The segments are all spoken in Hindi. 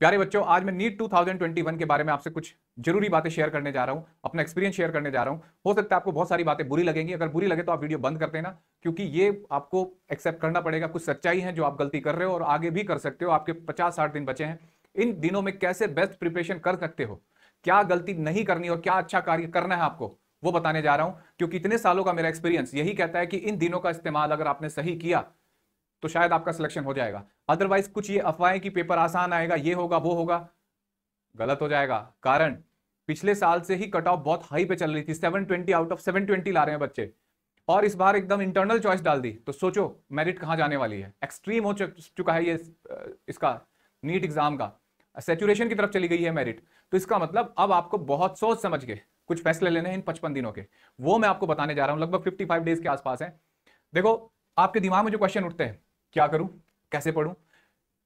प्यारे बच्चों आज मैं नीट 2021 के बारे में आपसे कुछ जरूरी बातें शेयर करने जा रहा हूं अपना एक्सपीरियंस शेयर करने जा रहा हूं हो सकता है आपको बहुत सारी बातें बुरी लगेंगी अगर बुरी लगे तो आप वीडियो बंद कर देना क्योंकि ये आपको एक्सेप्ट करना पड़ेगा कुछ सच्चाई है जो आप गलती कर रहे हो और आगे भी कर सकते हो आपके पचास साठ दिन बचे हैं इन दिनों में कैसे बेस्ट प्रिपरेशन कर सकते हो क्या गलती नहीं करनी और क्या अच्छा कार्य करना है आपको वो बताने जा रहा हूं क्योंकि इतने सालों का मेरा एक्सपीरियंस यही कहता है कि इन दिनों का इस्तेमाल अगर आपने सही किया तो शायद आपका सिलेक्शन हो जाएगा अदरवाइज कुछ ये अफवाहें कि पेपर आसान आएगा ये होगा वो होगा गलत हो जाएगा कारण पिछले साल से ही कट ऑफ बहुत हाई पे चल रही थी 720 आउट ऑफ 720 ला रहे हैं बच्चे और इस बार एकदम इंटरनल चॉइस डाल दी तो सोचो मेरिट कहाँ जाने वाली है एक्सट्रीम हो चुका है ये इसका नीट एग्जाम का सेचुरेशन की तरफ चली गई है मेरिट तो इसका मतलब अब आपको बहुत सोच समझ के कुछ फैसले लेने हैं इन पचपन दिनों के वो मैं आपको बताने जा रहा हूँ लगभग फिफ्टी डेज के आसपास है देखो आपके दिमाग में जो क्वेश्चन उठते हैं क्या करूं कैसे पढ़ू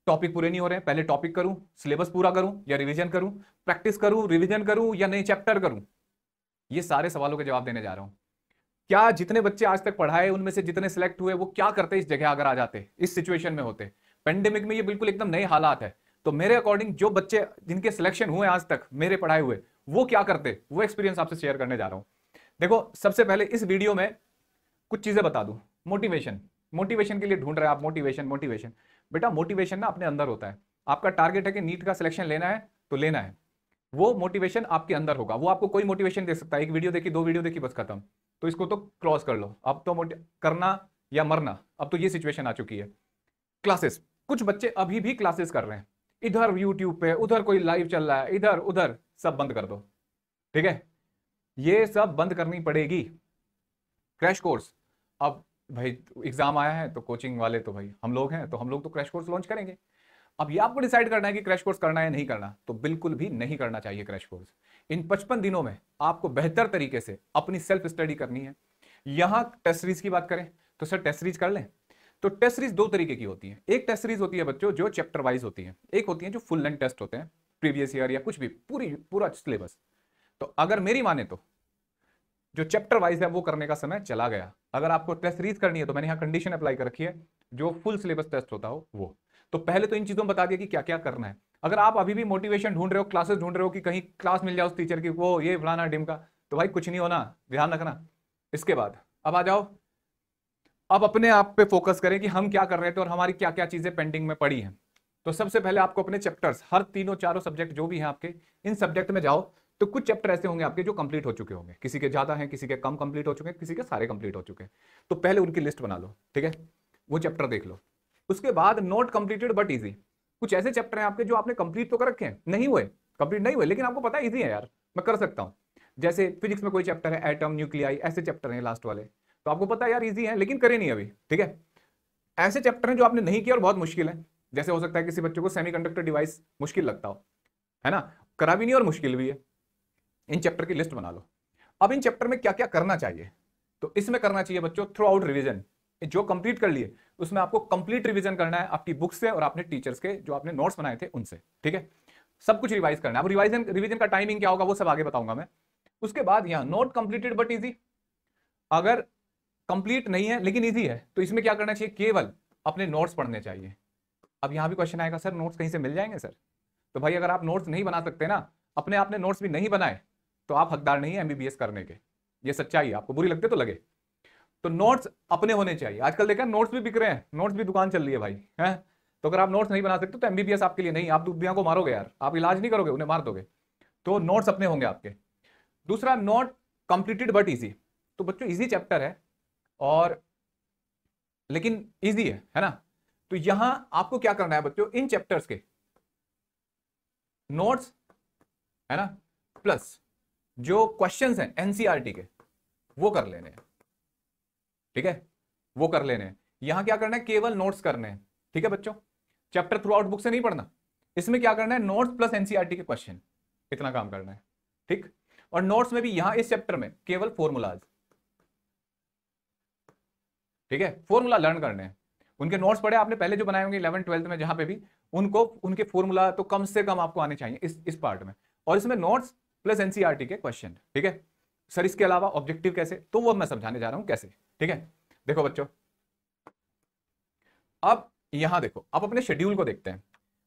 टॉपिक पूरे नहीं हो रहे हैं पहले टॉपिक करूं सिलेबस पूरा करूं या रिवीजन करूं प्रैक्टिस करूं रिवीजन करूं या नए चैप्टर करूं ये सारे सवालों के जवाब देने जा रहा हूं क्या जितने बच्चे आज तक पढ़ाए उनमें से जितने सिलेक्ट हुए वो क्या करते इस जगह अगर आ जाते इस सिचुएशन में होते पेंडेमिक में ये बिल्कुल एकदम नए हालात है तो मेरे अकॉर्डिंग जो बच्चे जिनके सिलेक्शन हुए आज तक मेरे पढ़ाए हुए वो क्या करते वो एक्सपीरियंस आपसे शेयर करने जा रहा हूं देखो सबसे पहले इस वीडियो में कुछ चीजें बता दू मोटिवेशन मोटिवेशन के लिए ढूंढ रहे हैं आप मोटिवेशन मोटिवेशन बेटा मोटिवेशन ना अपने अंदर होता है आपका टारगेट है कि नीट का सिलेक्शन लेना है तो लेना है वो मोटिवेशन आपके अंदर होगा वो आपको कोई मोटिवेशन दे सकता है एक वीडियो देखी दो वीडियो देखी बस खत्म तो इसको तो क्रॉस कर लो अब तो करना या मरना अब तो ये सिचुएशन आ चुकी है क्लासेस कुछ बच्चे अभी भी क्लासेस कर रहे हैं इधर यूट्यूब पे उधर कोई लाइव चल रहा है इधर उधर सब बंद कर दो ठीक है ये सब बंद करनी पड़ेगी क्रैश कोर्स अब भाई एग्जाम आया है तो कोचिंग वाले तो भाई हम लोग हैं तो हम लोग तो क्रैश कोर्स लॉन्च करेंगे अब ये आपको डिसाइड करना है कि क्रैश कोर्स करना है नहीं करना तो बिल्कुल भी नहीं करना चाहिए क्रैश कोर्स इन पचपन दिनों में आपको बेहतर तरीके से अपनी सेल्फ स्टडी करनी है यहां टेस्ट सीरीज की बात करें तो सर टेस्ट सीरीज कर लें तो टेस्ट सीरीज दो तरीके की होती है एक टेस्ट सीरीज होती है बच्चों जो चैप्टर वाइज होती है एक होती है जो फुल लेंथ टेस्ट होते हैं प्रीवियस ईयर या कुछ भी पूरी पूरा सिलेबस तो अगर मेरी माने तो जो चैप्टर वाइज है वो करने का समय चला गया अगर आपको टेस्ट रीज करनी है तो मैंने यहाँ कंडीशन अप्लाई कर रखी है जो फुल सिलेबस टेस्ट होता हो वो तो पहले तो इन चीज़ों बता दिया कि क्या क्या करना है अगर आप अभी भी मोटिवेशन ढूंढ रहे हो क्लासेस ढूंढ रहे हो कि कहीं क्लास मिल जाए उस टीचर की वो ये फलाना डिम का तो भाई कुछ नहीं होना ध्यान रखना इसके बाद अब आ जाओ अब अपने आप पे फोकस करें कि हम क्या कर रहे थे और हमारी क्या क्या चीज़ें पेंडिंग में पड़ी हैं तो सबसे पहले आपको अपने चैप्टर्स हर तीनों चारों सब्जेक्ट जो भी हैं आपके इन सब्जेक्ट में जाओ तो कुछ चैप्टर ऐसे होंगे आपके जो कंप्लीट हो चुके होंगे किसी के ज़्यादा हैं किसी के कम कंप्लीट हो चुके हैं किसी के सारे कंप्लीट हो चुके हैं तो पहले उनकी लिस्ट बना लो ठीक है वो चैप्टर देख लो उसके बाद नॉट कंप्लीटेड बट ईजी कुछ ऐसे चैप्टर हैं आपके जो आपने कंप्लीट तो कर रखे हैं नहीं हुए कंप्लीट नहीं हुए लेकिन आपको पता है ईजी है यार मैं कर सकता हूँ जैसे फिजिक्स में कोई चैप्टर है एटम न्यूक्लियाई ऐसे चैप्टर हैं लास्ट वाले तो आपको पता है यार ईजी है लेकिन करे नहीं अभी ठीक है ऐसे चैप्टर हैं जो आपने नहीं किया और बहुत मुश्किल है जैसे हो सकता है किसी बच्चों को सेमीकंडक्टर डिवाइस मुश्किल लगता हो है ना करा भी नहीं और मुश्किल भी है इन चैप्टर की लिस्ट बना लो अब इन चैप्टर में क्या क्या करना चाहिए तो इसमें करना चाहिए बच्चों थ्रू आउट रिविजन जो कंप्लीट कर लिए उसमें आपको कंप्लीट रिविजन करना है आपकी बुक से और आपने टीचर्स के जो आपने नोट्स बनाए थे उनसे ठीक है सब कुछ रिवाइज करना है अब रिवाइजन का टाइमिंग क्या होगा वो सब आगे बताऊंगा मैं उसके बाद यहाँ नोट कंप्लीटेड बट इजी अगर कंप्लीट नहीं है लेकिन ईजी है तो इसमें क्या करना चाहिए केवल अपने नोट्स पढ़ने चाहिए अब यहाँ भी क्वेश्चन आएगा सर नोट्स कहीं से मिल जाएंगे सर तो भाई अगर आप नोट्स नहीं बना सकते ना अपने आपने नोट्स भी नहीं बनाए तो आप हकदार नहीं है एमबीबीएस करने के ये सच्चाई है आपको बुरी लगते तो लगे तो नोट्स अपने होने चाहिए आजकल देखा नोट्स भी बिक रहे हैं नोट्स भी दुकान चल रही है भाई है तो अगर आप नोट्स नहीं बना सकते तो एमबीबीएस आपके लिए नहीं आप दुनिया को मारोगे यार आप इलाज नहीं करोगे उन्हें मार दोगे तो नोट्स अपने होंगे आपके दूसरा नॉट कंप्लीटेड बट ईजी तो बच्चों ईजी चैप्टर है और लेकिन ईजी है है ना तो यहां आपको क्या करना है बच्चों इन चैप्टर्स के नोट्स है ना प्लस जो क्वेश्चंस हैं एनसीईआरटी e के वो कर लेने ठीक है वो कर लेने यहां क्या करना है केवल नोट्स करने हैं ठीक है बच्चों चैप्टर थ्रू आउट बुक से नहीं पढ़ना इसमें क्या करना है नोट्स प्लस एनसीईआरटी के क्वेश्चन इतना काम करना है ठीक और नोट्स में भी यहां इस चैप्टर में केवल फॉर्मूलाज ठीक है फॉर्मूला लर्न करने हैं उनके नोट्स पढ़े आपने पहले जो बनाए होंगे इलेवन ट्वेल्थ में जहां पे भी उनको उनके फॉर्मूला तो कम से कम आपको आने चाहिए इस इस पार्ट में और इसमें नोट्स प्लस एनसीआरटी के क्वेश्चन ठीक है सर इसके अलावा ऑब्जेक्टिव कैसे तो वो मैं समझाने जा रहा हूं कैसे ठीक है देखो बच्चों अब यहां देखो आप अपने शेड्यूल को देखते हैं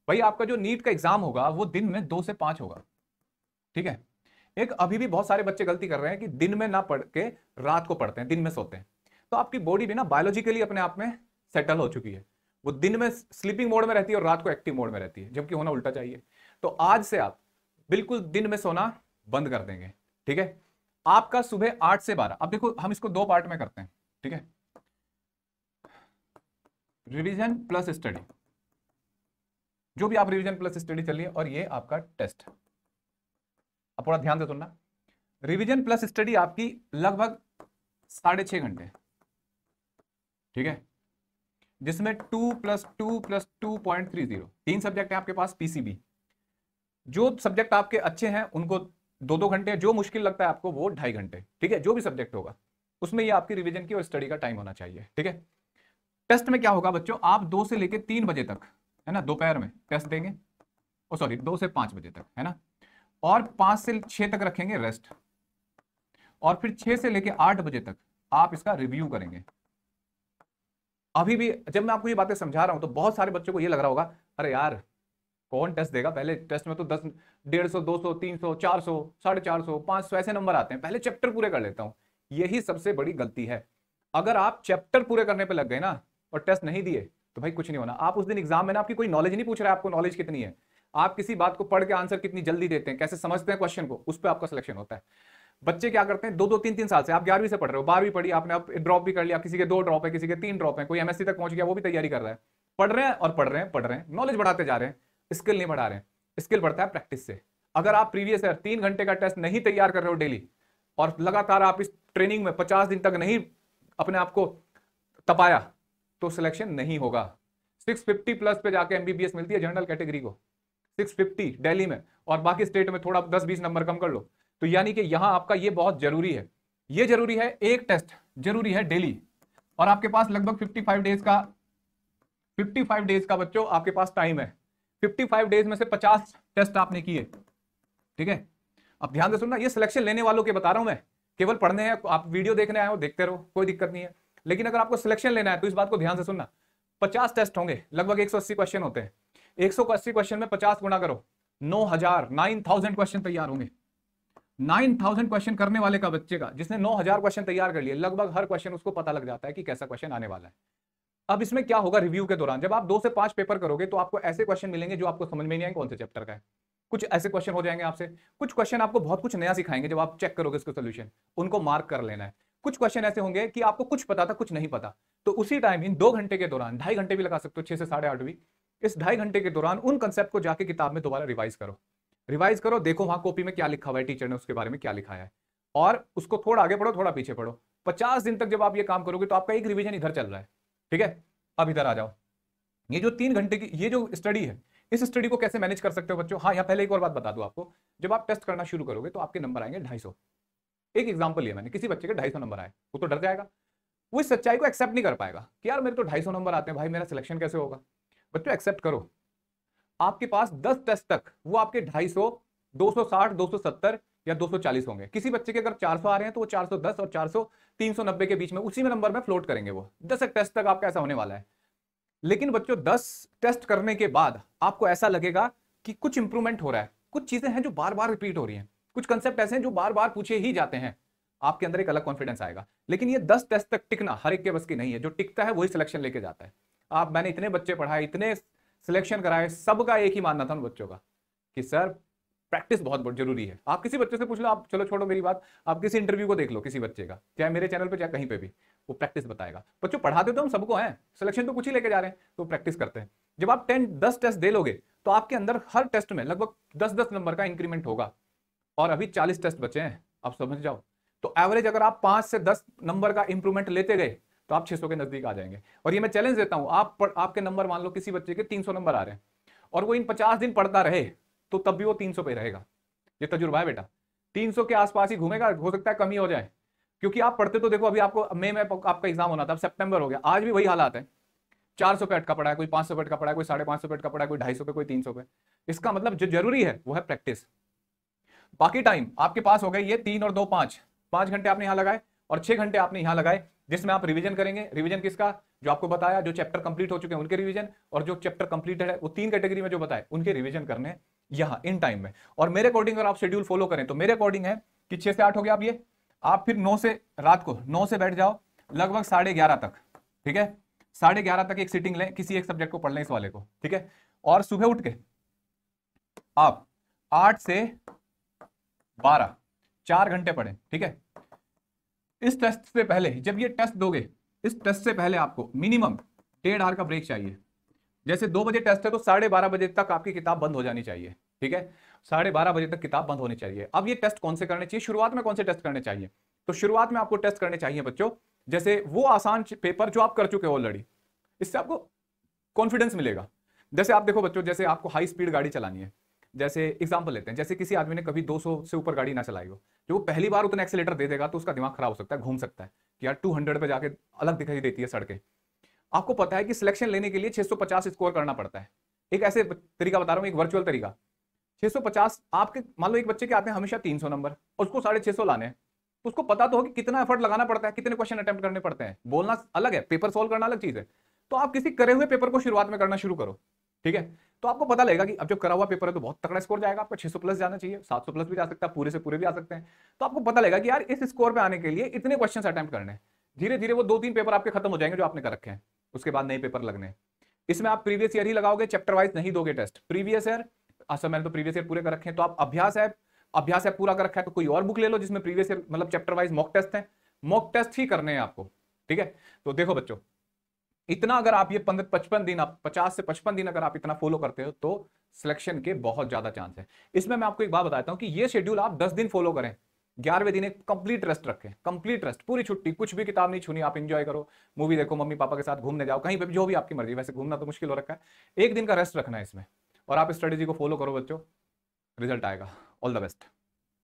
भाई आपका जो नीट का एग्जाम होगा वो दिन में दो से पांच होगा ठीक है एक अभी भी बहुत सारे बच्चे गलती कर रहे हैं कि दिन में ना पढ़ के रात को पढ़ते हैं दिन में सोते हैं तो आपकी बॉडी भी ना बायोलॉजिकली अपने आप में सेटल हो चुकी है वो दिन में स्लीपिंग मोड में रहती है और रात को एक्टिव मोड में रहती है जबकि होना उल्टा चाहिए तो आज से आप बिल्कुल दिन में सोना बंद कर देंगे ठीक है आपका सुबह आठ से बारह अब देखो हम इसको दो पार्ट में करते हैं ठीक है रिवीजन प्लस स्टडी जो भी आप रिवीजन प्लस स्टडी चलिए और ये आपका टेस्ट अब थोड़ा ध्यान से सुनना रिवीजन प्लस स्टडी आपकी लगभग साढ़े छह घंटे ठीक है जिसमें two plus two plus two point three zero तीन सब्जेक्ट है आपके पास पीसीबी जो सब्जेक्ट आपके अच्छे हैं उनको दो दो घंटे जो मुश्किल लगता है आपको वो ढाई घंटे ठीक है जो भी सब्जेक्ट होगा उसमें ये आपकी रिविजन की और स्टडी का टाइम होना चाहिए ठीक है टेस्ट में क्या होगा बच्चों आप दो से लेकर तीन बजे तक है ना दोपहर में टेस्ट देंगे सॉरी दो से पांच बजे तक है ना और पांच से छह तक रखेंगे रेस्ट और फिर छह से लेकर आठ बजे तक आप इसका रिव्यू करेंगे अभी भी जब मैं आपको ये बातें समझा रहा हूं तो बहुत सारे बच्चों को ये लग रहा होगा अरे यार कौन टेस्ट देगा पहले टेस्ट में तो दस डेढ़ सौ दो सौ तीन सौ चार सौ साढ़े चार सौ पांच सौ ऐसे नंबर आते हैं पहले चैप्टर पूरे कर लेता हूं यही सबसे बड़ी गलती है अगर आप चैप्टर पूरे करने पर लग गए ना और टेस्ट नहीं दिए तो भाई कुछ नहीं होना आप उस दिन एग्जाम में ना आपकी कोई नॉलेज नहीं पूछ रहा है आपको नॉलेज कितनी है आप किसी बात को पढ़ के आंसर कितनी जल्दी देते हैं कैसे समझते हैं क्वेश्चन को उस पर आपका सिलेक्शन होता है बच्चे क्या करते हैं दो दो तीन तीन साल से आप ग्यारहवीं से पढ़ रहे हो बारहवीं पढ़ी आपने आप ड्रॉप भी कर लिया किसी के दो ड्रॉप है किसी के तीन ड्रॉप है कोई एमएससी तक पहुंच गया वो भी तैयारी कर रहा है पढ़ रहे हैं और पढ़ रहे हैं पढ़ रहे हैं नॉलेज बढ़ाते जा रहे हैं स्किल नहीं बढ़ा रहे हैं स्किल बढ़ता है प्रैक्टिस से अगर आप प्रीवियस ईयर तीन घंटे का टेस्ट नहीं तैयार कर रहे हो डेली और लगातार आप इस ट्रेनिंग में पचास दिन तक नहीं अपने आप को तपाया तो सिलेक्शन नहीं होगा 650 प्लस पे जाके एमबीबीएस मिलती है जनरल कैटेगरी को 650 दिल्ली में और बाकी स्टेट में थोडा दस बीस नंबर कम कर लो तो यानी कि यहाँ आपका ये बहुत जरूरी है ये जरूरी है एक टेस्ट जरूरी है डेली और आपके पास लगभग फिफ्टी डेज का फिफ्टी डेज का बच्चों आपके पास टाइम है 55 डेज में से 50 टेस्ट आपने किए ठीक है अब ध्यान से सुनना ये सिलेक्शन लेने वालों के बता रहा हूं मैं केवल पढ़ने हैं आप वीडियो देखने आए हो देखते रहो कोई दिक्कत नहीं है लेकिन अगर आपको सिलेक्शन लेना है तो इस बात को ध्यान से सुनना पचास टेस्ट होंगे लगभग एक क्वेश्चन होते हैं एक क्वेश्चन में पचास गुणा करो नौ हजार क्वेश्चन तैयार होंगे 9000 क्वेश्चन करने वाले का बच्चे का जिसने 9000 क्वेश्चन तैयार कर लिए लगभग हर क्वेश्चन उसको पता लग जाता है कि कैसा क्वेश्चन आने वाला है अब इसमें क्या होगा रिव्यू के दौरान जब आप दो से पांच पेपर करोगे तो आपको ऐसे क्वेश्चन मिलेंगे जो आपको समझ में नहीं आएंगे कौन से चैप्टर का है कुछ ऐसे क्वेश्चन हो जाएंगे आपसे कुछ क्वेश्चन आपको बहुत कुछ नया सिखाएंगे जब आप चेक करोगे इसके सोल्यूशन उनको मार्क कर लेना है कुछ क्वेश्चन ऐसे होंगे कि आपको कुछ पता था कुछ नहीं पता तो उसी टाइम इन दो घंटे के दौरान ढाई घंटे भी लगा सकते हो छह से साढ़े आठ भी इस ढाई घंटे के दौरान उन कंसेप्ट को जाके किताब में दोबारा रिवाइज करो रिवाइज करो देखो वहां कॉपी में क्या लिखा हुआ है टीचर ने उसके बारे में क्या लिखा है और उसको थोड़ा आगे पढ़ो थोड़ा पीछे पढ़ो पचास दिन तक जब आप ये काम करोगे तो आपका एक रिविजन इधर चल रहा है ठीक है अब इधर आ जाओ ये जो तीन घंटे की ये जो स्टडी है इस स्टडी को कैसे मैनेज कर सकते हो बच्चों हाँ यहाँ पहले एक और बात बता दूँ आपको जब आप टेस्ट करना शुरू करोगे तो आपके नंबर आएंगे ढाई एक एग्जाम्पल लिया मैंने किसी बच्चे के ढाई नंबर आए वो तो डर जाएगा वो इस सच्चाई को एक्सेप्ट नहीं कर पाएगा कि यार मेरे तो ढाई नंबर आते हैं भाई मेरा सिलेक्शन कैसे होगा बच्चों एक्सेप्ट करो आपके पास दस टेस्ट तक वो आपके ढाई सौ दो सौ साठ दो सौ सत्तर या 240 होंगे किसी बच्चे के अगर 400 आ रहे हैं तो वो 410 और 400 390 के बीच में उसी में नंबर में फ्लोट करेंगे वो 10 टेस्ट तक आपका ऐसा होने वाला है लेकिन बच्चों 10 टेस्ट करने के बाद आपको ऐसा लगेगा कि कुछ इंप्रूवमेंट हो रहा है कुछ चीज़ें हैं जो बार बार रिपीट हो रही है कुछ कंसेप्ट ऐसे हैं जो बार बार पूछे ही जाते हैं आपके अंदर एक अलग कॉन्फिडेंस आएगा लेकिन ये दस टेस्ट तक टिकना हर एक के बस की नहीं है जो टिकता है वही सिलेक्शन लेके जाता है आप मैंने इतने बच्चे पढ़ाए इतने सिलेक्शन कराए सबका एक ही मानना था उन बच्चों का कि सर प्रैक्टिस बहुत बहुत जरूरी है आप किसी बच्चे से पूछ लो आप चलो छोड़ो मेरी बात आप किसी इंटरव्यू को देख लो किसी बच्चे का चाहे मेरे चैनल पर चाहे कहीं पर भी वो प्रैक्टिस बताएगा बच्चों पढ़ाते तो हम सबको हैं सिलेक्शन तो कुछ ही लेके जा रहे हैं तो प्रैक्टिस करते हैं जब आप टेन दस टेस्ट दे लोगे तो आपके अंदर हर टेस्ट में लगभग दस दस नंबर का इंक्रीमेंट होगा और अभी चालीस टेस्ट बचे हैं आप समझ जाओ तो एवरेज अगर आप पांच से दस नंबर का इंप्रूवमेंट लेते गए तो आप 600 के नजदीक आ जाएंगे और ये मैं चैलेंज देता हूं आप आपके नंबर मान लो किसी बच्चे के 300 नंबर आ रहे हैं और वो इन पचास दिन पढ़ता रहे तो तब भी वो तीन पे रहेगा ये तजुर्बा है बेटा तीन के आसपास ही घूमेगा हो सकता है कमी हो जाए क्योंकि आप पढ़ते तो देखो अभी आपको मई में आपका एग्जाम होना था अब सितंबर हो गया आज भी वही हालात है चार सौ पे अटका पड़ा है कोई पांच सौ पे अटका पड़ा है कोई साढ़े पांच सौ पे अटका पड़ा है कोई ढाई सौ पे कोई तीन सौ पे इसका मतलब जो जरूरी है वो है प्रैक्टिस बाकी टाइम आपके पास हो गए ये तीन और दो पांच पांच घंटे आपने यहाँ लगाए और छह घंटे आपने यहाँ लगाए जिसमें आप रिविजन करेंगे रिविजन किसका जो आपको बताया जो चैप्टर कंप्लीट हो चुके हैं उनके रिविजन और जो चैप्टर कंप्लीटेड है वो तीन कैटेगरी में जो बताए उनके रिविजन करने यहां इन टाइम में और मेरे अकॉर्डिंग अगर आप शेड्यूल फॉलो करें तो मेरे अकॉर्डिंग है कि छह से आठ हो गया आप ये आप फिर नौ से रात को नौ से बैठ जाओ लगभग साढ़े ग्यारह तक ठीक है साढ़े ग्यारह तक एक सीटिंग लें किसी एक सब्जेक्ट को पढ़ लें इस वाले को ठीक है और सुबह उठ के आप आठ से बारह चार घंटे पढ़ें ठीक है इस टेस्ट से पहले जब ये टेस्ट दोगे इस टेस्ट से पहले आपको मिनिमम डेढ़ आर का ब्रेक चाहिए जैसे दो बजे टेस्ट है तो साढ़े बारह बजे तक आपकी किताब बंद हो जानी चाहिए ठीक है साढ़े बारह बजे तक किताब बंद होनी चाहिए अब ये टेस्ट कौन से करने चाहिए शुरुआत में कौन से टेस्ट करने चाहिए तो शुरुआत में आपको टेस्ट करने चाहिए बच्चों जैसे वो आसान पेपर जो आप कर चुके हो ऑलरेडी इससे आपको कॉन्फिडेंस मिलेगा जैसे आप देखो बच्चों जैसे आपको हाई स्पीड गाड़ी चलानी है जैसे एग्जाम्पल लेते हैं जैसे किसी आदमी ने कभी 200 से ऊपर गाड़ी ना चलाई हो जो वो पहली बार उतना एक्सेलेटर दे देगा तो उसका दिमाग खराब हो सकता है घूम सकता है कि यार 200 पे जाके अलग दिखाई देती है सड़कें आपको पता है कि सिलेक्शन लेने के लिए 650 स्कोर करना पड़ता है एक ऐसे तरीका बता रहा हूँ एक वर्चुअल तरीका 650 आपके मान लो एक बच्चे के आते हैं हमेशा 300 नंबर और उसको साढ़े सौ लाने हैं तो उसको पता तो हो कि कितना एफर्ट लगाना पड़ता है कितने क्वेश्चन अटैम्प्ट करने पड़ते हैं बोलना अलग है पेपर सोल्व करना अलग चीज़ है तो आप किसी करे हुए पेपर को शुरुआत में करना शुरू करो ठीक है तो आपको पता लगेगा कि अब जब करा हुआ पेपर है तो बहुत तकड़ा स्कोर जाएगा आपका सौ प्लस जाना चाहिए सौ प्लस भी जा सकता है पूरे से पूरे भी आ सकते हैं तो आपको पता लगेगा कि यार इस स्कोर पर आने के लिए इतने क्वेश्चन अटैम्प्ट करने धीरे धीरे वो दो तीन पेपर आपके खत्म हो जाएंगे जो आपने कर रखे हैं उसके बाद नए पेपर लगने इसमें आप प्रीवियस ईयर ही लगाओगे चैप्टर वाइज नहीं दोगे टेस्ट प्रीवियस ईयर असर मैंने तो प्रीवियस ईयर पूरे कर रखे हैं तो आप अभ्यास है अभ्यास है पूरा कर रखा है तो कोई और बुक ले लो जिसमें प्रीवियस ईयर मतलब चैप्टर वाइज मॉक टेस्ट है मॉक टेस्ट ही करने हैं आपको ठीक है तो देखो बच्चों इतना अगर आप ये पंद्रह पचपन दिन आप पचास से पचपन दिन अगर आप इतना फॉलो करते हो तो सिलेक्शन के बहुत ज्यादा चांस है इसमें मैं आपको एक बात बताता हूँ कि ये शेड्यूल आप दस दिन फॉलो करें ग्यारहवें दिन एक कंप्लीट रेस्ट रखें कंप्लीट रेस्ट पूरी छुट्टी कुछ भी किताब नहीं छूनी आप इंजॉय करो मूवी देखो मम्मी पापा के साथ घूमने जाओ कहीं पर जो भी आपकी मर्जी वैसे घूमना तो मुश्किल हो रखा है एक दिन का रेस्ट रखना है इसमें और आप स्ट्रेटेजी को फॉलो करो बच्चों रिजल्ट आएगा ऑल द बेस्ट